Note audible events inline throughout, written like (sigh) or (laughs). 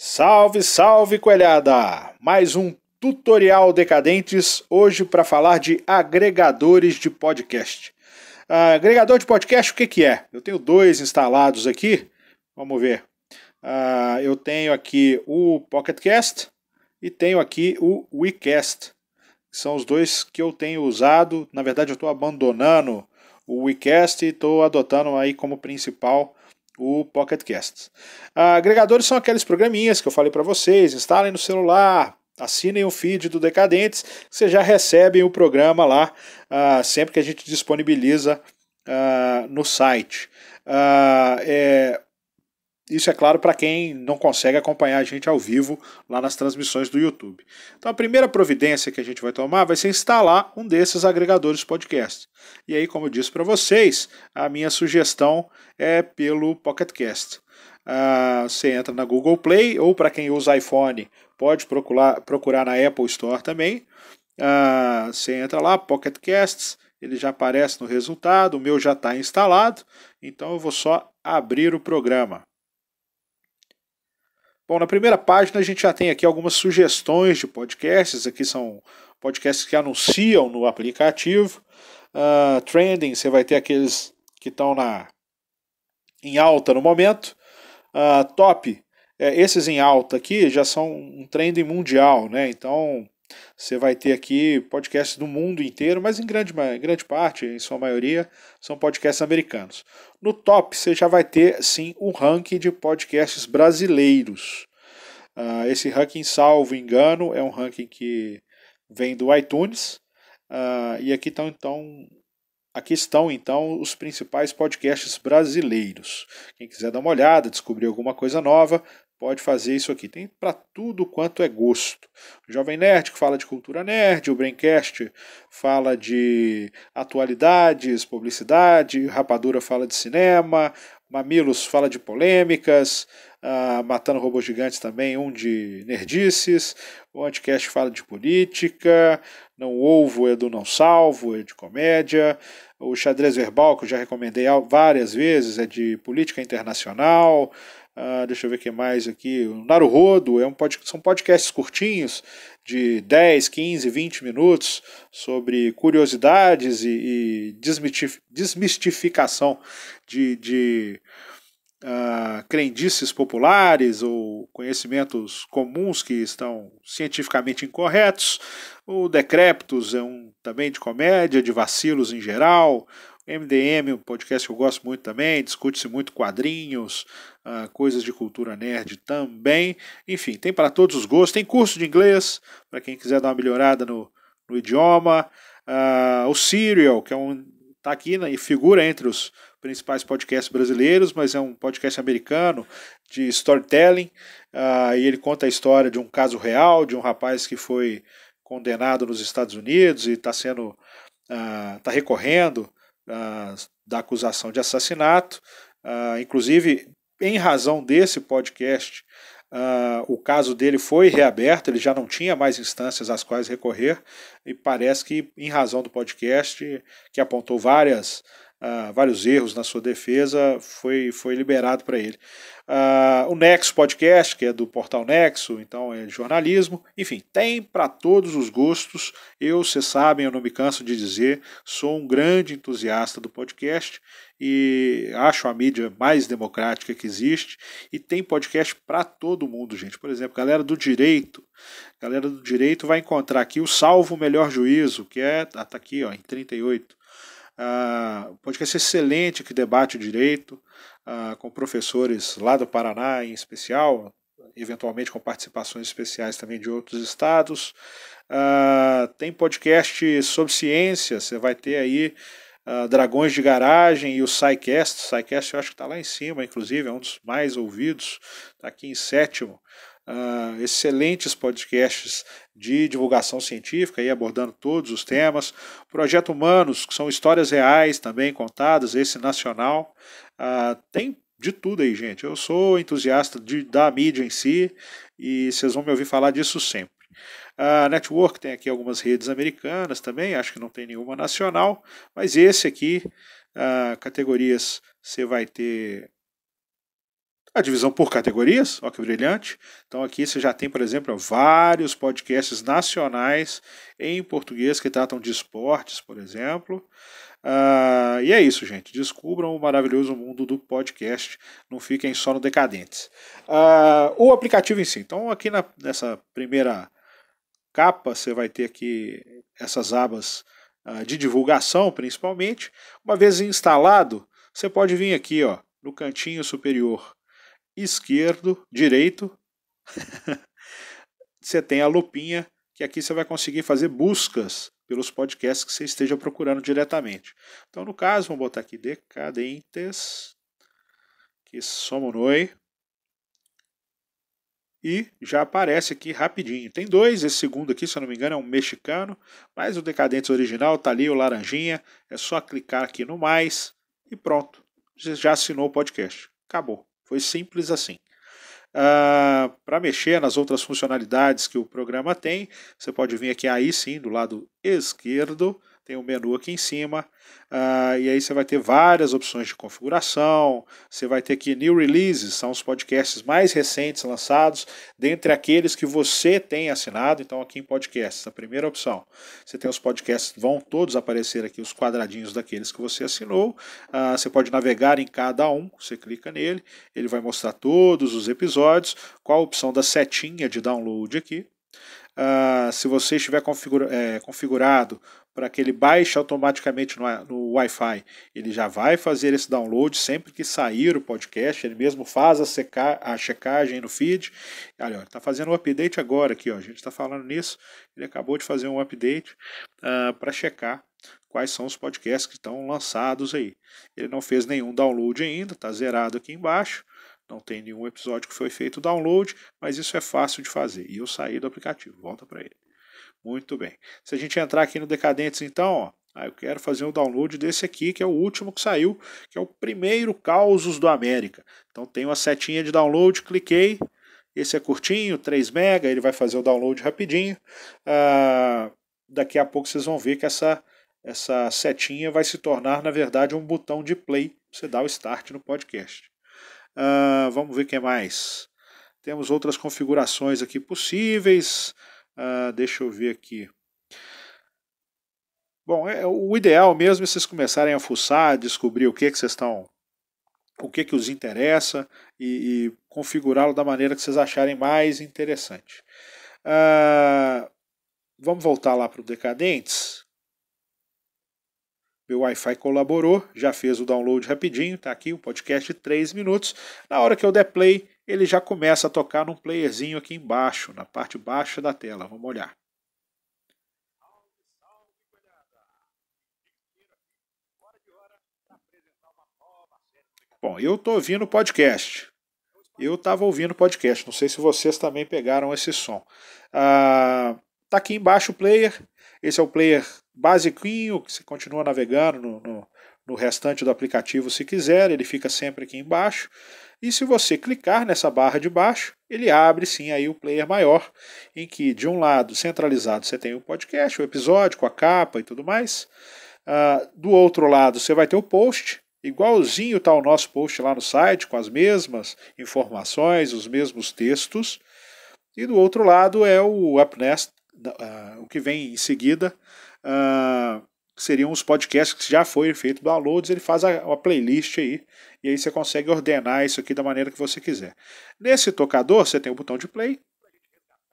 Salve, salve coelhada! Mais um tutorial decadentes hoje para falar de agregadores de podcast. Uh, agregador de podcast, o que, que é? Eu tenho dois instalados aqui. Vamos ver. Uh, eu tenho aqui o Pocketcast e tenho aqui o WeCast. São os dois que eu tenho usado. Na verdade, eu estou abandonando o WeCast e estou adotando aí como principal o Pocket Casts. Agregadores são aqueles programinhas que eu falei para vocês, instalem no celular, assinem o feed do Decadentes, vocês já recebem o programa lá uh, sempre que a gente disponibiliza uh, no site. Uh, é, isso é claro para quem não consegue acompanhar a gente ao vivo lá nas transmissões do YouTube. Então a primeira providência que a gente vai tomar vai ser instalar um desses agregadores podcast. E aí, como eu disse para vocês, a minha sugestão é pelo PocketCast. Ah, você entra na Google Play ou para quem usa iPhone pode procurar, procurar na Apple Store também. Ah, você entra lá, PocketCasts, ele já aparece no resultado, o meu já está instalado, então eu vou só abrir o programa. Bom, na primeira página a gente já tem aqui algumas sugestões de podcasts. Aqui são podcasts que anunciam no aplicativo. Uh, trending, você vai ter aqueles que estão na em alta no momento. Uh, top, é, esses em alta aqui já são um trending mundial, né? Então você vai ter aqui podcasts do mundo inteiro, mas em grande, grande parte, em sua maioria, são podcasts americanos. No top, você já vai ter sim um ranking de podcasts brasileiros. Uh, esse ranking, salvo engano, é um ranking que vem do iTunes. Uh, e aqui estão então Aqui estão então os principais podcasts brasileiros. Quem quiser dar uma olhada, descobrir alguma coisa nova, pode fazer isso aqui. Tem para tudo quanto é gosto. O Jovem Nerd que fala de cultura nerd, o Braincast fala de atualidades, publicidade, Rapadura fala de cinema, Mamilos fala de polêmicas, uh, Matando Robôs Gigantes também, um de nerdices, o Anticast fala de política, Não Ovo é do Não Salvo, é de comédia, o Xadrez Verbal, que eu já recomendei várias vezes, é de política internacional, Uh, deixa eu ver o que mais aqui. O Naruhodo é um pod... são podcasts curtinhos, de 10, 15, 20 minutos, sobre curiosidades e, e desmitif... desmistificação de, de uh, crendices populares ou conhecimentos comuns que estão cientificamente incorretos. O Decreptus é um também de comédia, de vacilos em geral. MDM, um podcast que eu gosto muito também, discute-se muito quadrinhos, uh, coisas de cultura nerd também. Enfim, tem para todos os gostos. Tem curso de inglês, para quem quiser dar uma melhorada no, no idioma. Uh, o Serial, que é um tá aqui né, e figura entre os principais podcasts brasileiros, mas é um podcast americano de storytelling. Uh, e ele conta a história de um caso real, de um rapaz que foi condenado nos Estados Unidos e está sendo. está recorrendo ah, da acusação de assassinato. Ah, inclusive, em razão desse podcast, Uh, o caso dele foi reaberto, ele já não tinha mais instâncias às quais recorrer, e parece que, em razão do podcast, que apontou várias, uh, vários erros na sua defesa, foi, foi liberado para ele. Uh, o Nexo Podcast, que é do portal Nexo, então é jornalismo, enfim, tem para todos os gostos. Eu, vocês sabem, eu não me canso de dizer, sou um grande entusiasta do podcast e acho a mídia mais democrática que existe e tem podcast para todo mundo, gente. Por exemplo, galera do direito, galera do direito vai encontrar aqui o Salvo Melhor Juízo, que é tá, tá aqui, ó, em 38. Ah, podcast é excelente que debate o direito, ah, com professores lá do Paraná em especial, eventualmente com participações especiais também de outros estados. Uh, tem podcast sobre ciência, você vai ter aí ah, Dragões de Garagem e o SciCast. SciCast eu acho que está lá em cima, inclusive, é um dos mais ouvidos, está aqui em sétimo. Uh, excelentes podcasts de divulgação científica, aí abordando todos os temas. Projeto Humanos, que são histórias reais também contadas, esse nacional. Uh, tem de tudo aí, gente. Eu sou entusiasta de, da mídia em si e vocês vão me ouvir falar disso sempre. A Network tem aqui algumas redes americanas também, acho que não tem nenhuma nacional, mas esse aqui, uh, categorias, você vai ter a divisão por categorias, olha que brilhante. Então aqui você já tem, por exemplo, vários podcasts nacionais em português que tratam de esportes, por exemplo. Uh, e é isso, gente. Descubram o maravilhoso mundo do podcast. Não fiquem só no Decadentes. Uh, o aplicativo em si. Então, aqui na, nessa primeira capa, você vai ter aqui essas abas uh, de divulgação, principalmente. Uma vez instalado, você pode vir aqui ó, no cantinho superior esquerdo, direito, (laughs) você tem a lupinha, que aqui você vai conseguir fazer buscas pelos podcasts que você esteja procurando diretamente. Então, no caso, vamos botar aqui Decadentes, que noi e já aparece aqui rapidinho. Tem dois, esse segundo aqui, se eu não me engano, é um mexicano, mas o Decadentes original tá ali, o laranjinha. É só clicar aqui no mais e pronto. Você já assinou o podcast. Acabou. Foi simples assim. Uh, ah, para mexer nas outras funcionalidades que o programa tem, você pode vir aqui aí sim do lado esquerdo tem o um menu aqui em cima, uh, e aí você vai ter várias opções de configuração, você vai ter aqui New Releases, são os podcasts mais recentes lançados, dentre aqueles que você tem assinado, então aqui em podcasts, a primeira opção, você tem os podcasts, vão todos aparecer aqui os quadradinhos daqueles que você assinou, uh, você pode navegar em cada um, você clica nele, ele vai mostrar todos os episódios, qual a opção da setinha de download aqui, Uh, se você estiver configura é, configurado para que ele baixe automaticamente no, no Wi-Fi, ele já vai fazer esse download sempre que sair o podcast, ele mesmo faz a, seca, a checagem no feed. Olha, está fazendo um update agora aqui, ó, a gente está falando nisso, ele acabou de fazer um update uh, ah, para checar quais são os podcasts que estão lançados aí. Ele não fez nenhum download ainda, está zerado aqui embaixo. Não tem nenhum episódio que foi feito download, mas isso é fácil de fazer. E eu saí do aplicativo, volta para ele. Muito bem. Se a gente entrar aqui no Decadentes, então, ó, ah, eu quero fazer um download desse aqui, que é o último que saiu, que é o primeiro Causos do América. Então tem uma setinha de download, cliquei. Esse é curtinho, 3 mega, ele vai fazer o download rapidinho. Ah, daqui a pouco vocês vão ver que essa, essa setinha vai se tornar, na verdade, um botão de play. Você dá o start no podcast. Uh, vamos ver o que mais. Temos outras configurações aqui possíveis. Uh, deixa eu ver aqui. Bom, é, o ideal mesmo é vocês começarem a fuçar, descobrir o que, é que vocês estão. o que, é que os interessa e, e configurá-lo da maneira que vocês acharem mais interessante. Uh, vamos voltar lá para o Decadentes. Meu Wi-Fi colaborou, já fez o download rapidinho, está aqui um podcast de 3 minutos. Na hora que eu der play, ele já começa a tocar num playerzinho aqui embaixo, na parte baixa da tela. Vamos olhar. Bom, eu estou ouvindo podcast. Eu estava ouvindo podcast. Não sei se vocês também pegaram esse som. Ah, tá aqui embaixo o player. Esse é o player basiquinho, que você continua navegando no, no, no restante do aplicativo se quiser, ele fica sempre aqui embaixo. E se você clicar nessa barra de baixo, ele abre sim aí o player maior, em que de um lado centralizado você tem o podcast, o episódio com a capa e tudo mais. Uh, do outro lado você vai ter o post, igualzinho está o nosso post lá no site, com as mesmas informações, os mesmos textos. E do outro lado é o Upnest, uh, o que vem em seguida, que ah, seriam os podcasts que já foi feito downloads, ele faz a, a, playlist aí, e aí você consegue ordenar isso aqui da maneira que você quiser. Nesse tocador, você tem o botão de play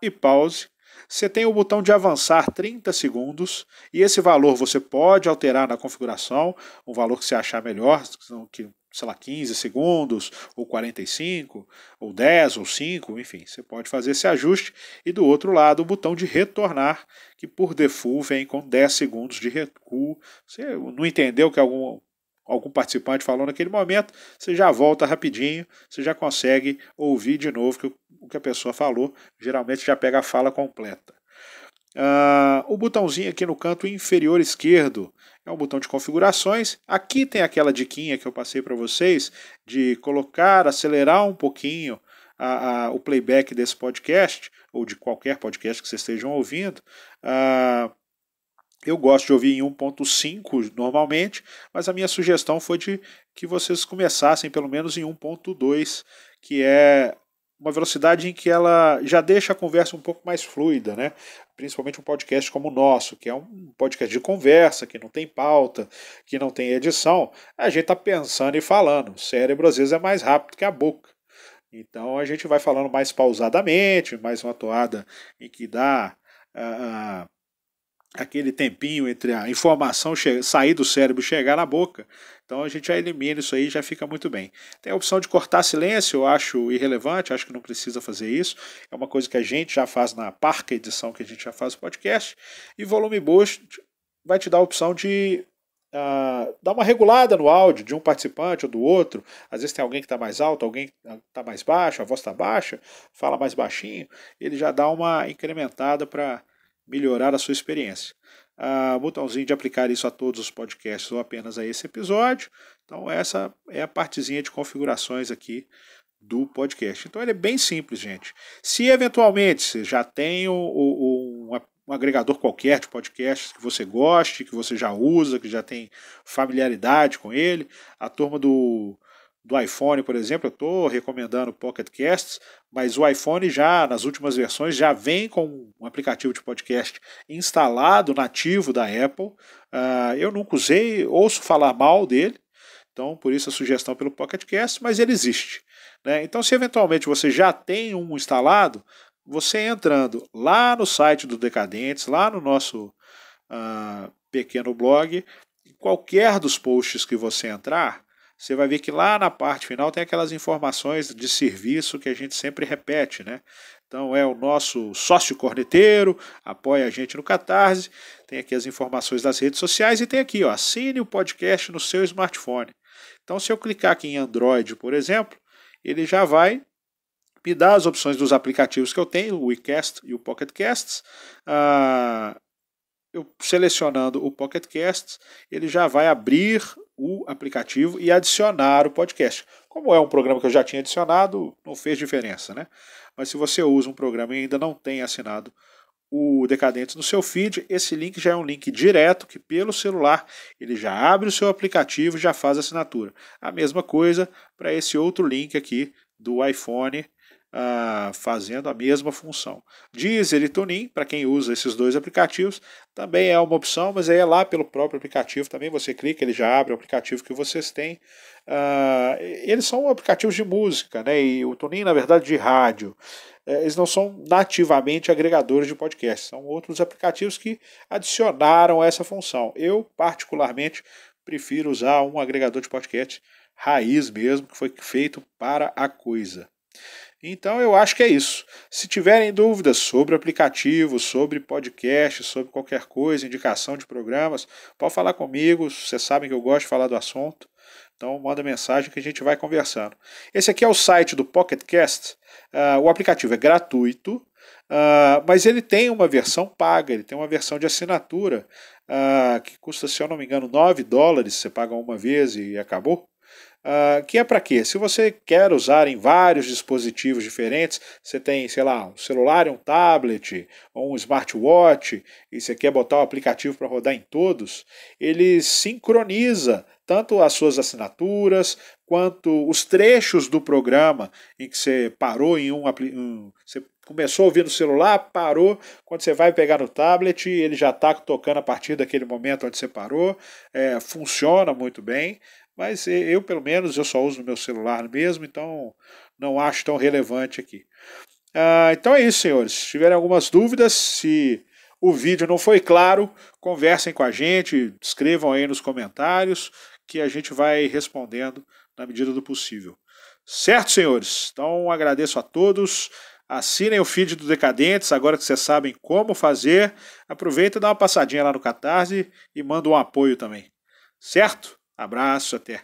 e pause, você tem o botão de avançar 30 segundos e esse valor você pode alterar na configuração, um valor que você achar melhor, que sei lá, 15 segundos, ou 45, ou 10, ou 5, enfim, você pode fazer esse ajuste. E do outro lado, o botão de retornar, que por default vem com 10 segundos de recuo. Você não entendeu que algum, algum participante falou naquele momento, você já volta rapidinho, você já consegue ouvir de novo que, o que a pessoa falou, geralmente já pega a fala completa. Uh, o botãozinho aqui no canto inferior esquerdo é o botão de configurações. Aqui tem aquela diquinha que eu passei para vocês de colocar, acelerar um pouquinho a, a, o playback desse podcast, ou de qualquer podcast que vocês estejam ouvindo. Ah, eu gosto de ouvir em 1.5 normalmente, mas a minha sugestão foi de que vocês começassem pelo menos em 1.2, que é uma velocidade em que ela já deixa a conversa um pouco mais fluida, né? principalmente um podcast como o nosso, que é um podcast de conversa, que não tem pauta, que não tem edição, a gente está pensando e falando. O cérebro às vezes é mais rápido que a boca. Então a gente vai falando mais pausadamente, mais uma toada em que dá. Uh, aquele tempinho entre a informação sair do cérebro e chegar na boca. Então a gente já elimina isso aí, já fica muito bem. Tem a opção de cortar silêncio, eu acho irrelevante, acho que não precisa fazer isso. É uma coisa que a gente já faz na parca edição que a gente já faz o podcast. E volume boost vai te dar a opção de Uh, uma regulada no áudio de um participante ou do outro. Às vezes tem alguém que está mais alto, alguém que está tá mais baixo, a voz está baixa, fala mais baixinho. Ele já dá uma incrementada para melhorar a sua experiência. Ah, botãozinho de aplicar isso a todos os podcasts ou apenas a esse episódio. Então, essa é a partezinha de configurações aqui do podcast. Então, ele é bem simples, gente. Se eventualmente você já tem o, o, um, um agregador qualquer de podcast que você goste, que você já usa, que já tem familiaridade com ele, a turma do do iPhone, por exemplo, eu estou recomendando Pocket Casts, mas o iPhone já, nas últimas versões, já vem com um aplicativo de podcast instalado, nativo da Apple. Uh, eu nunca usei, ouço falar mal dele, então por isso a sugestão pelo Pocket Cast, mas ele existe. Né? Então, se eventualmente você já tem um instalado, você entrando lá no site do Decadentes, lá no nosso uh, pequeno blog, qualquer dos posts que você entrar, você vai ver que lá na parte final tem aquelas informações de serviço que a gente sempre repete, né? Então é o nosso sócio corneteiro, apoia a gente no Catarse, tem aqui as informações das redes sociais e tem aqui, ó, assine o podcast no seu smartphone. Então se eu clicar aqui em Android, por exemplo, ele já vai me dar as opções dos aplicativos que eu tenho, o WeCast e o Pocket Casts. Ah, eu selecionando o Pocket Casts, ele já vai abrir o aplicativo e adicionar o podcast. Como é um programa que eu já tinha adicionado, não fez diferença, né? Mas se você usa um programa e ainda não tem assinado o Decadentes no seu feed, esse link já é um link direto que pelo celular ele já abre o seu aplicativo e já faz a assinatura. A mesma coisa para esse outro link aqui do iPhone fazendo a mesma função. Deezer e Tunin para quem usa esses dois aplicativos, também é uma opção, mas aí é lá pelo próprio aplicativo também. Você clica, ele já abre o aplicativo que vocês têm. Ah, eles são aplicativos de música, né? E o Tunin na verdade, de rádio é, eles não são nativamente agregadores de podcast, são outros aplicativos que adicionaram essa função. Eu, particularmente, prefiro usar um agregador de podcast raiz mesmo, que foi feito para a coisa. Então eu acho que é isso. Se tiverem dúvidas sobre aplicativo, sobre podcast, sobre qualquer coisa, indicação de programas, pode falar comigo. Vocês sabem que eu gosto de falar do assunto. Então manda mensagem que a gente vai conversando. Esse aqui é o site do Pocketcast. Uh, ah, o aplicativo é gratuito, uh, mas ele tem uma versão paga, ele tem uma versão de assinatura uh, que custa, se eu não me engano, 9 dólares, você paga uma vez e acabou. Uh, que é para quê? Se você quer usar em vários dispositivos diferentes, você tem, sei lá, um celular, um tablet, ou um smartwatch, e você quer botar o aplicativo para rodar em todos, ele sincroniza tanto as suas assinaturas quanto os trechos do programa em que você parou em um, um você começou a ouvir no celular, parou, quando você vai pegar no tablet, ele já está tocando a partir daquele momento onde você parou, é, funciona muito bem. Mas eu, pelo menos, eu só uso meu celular mesmo, então não acho tão relevante aqui. Ah, então é isso, senhores. Se tiverem algumas dúvidas, se o vídeo não foi claro, conversem com a gente, escrevam aí nos comentários que a gente vai respondendo na medida do possível. Certo, senhores? Então agradeço a todos. Assinem o feed do Decadentes, agora que vocês sabem como fazer. Aproveita e dá uma passadinha lá no Catarse e manda um apoio também. Certo? Abraço, até.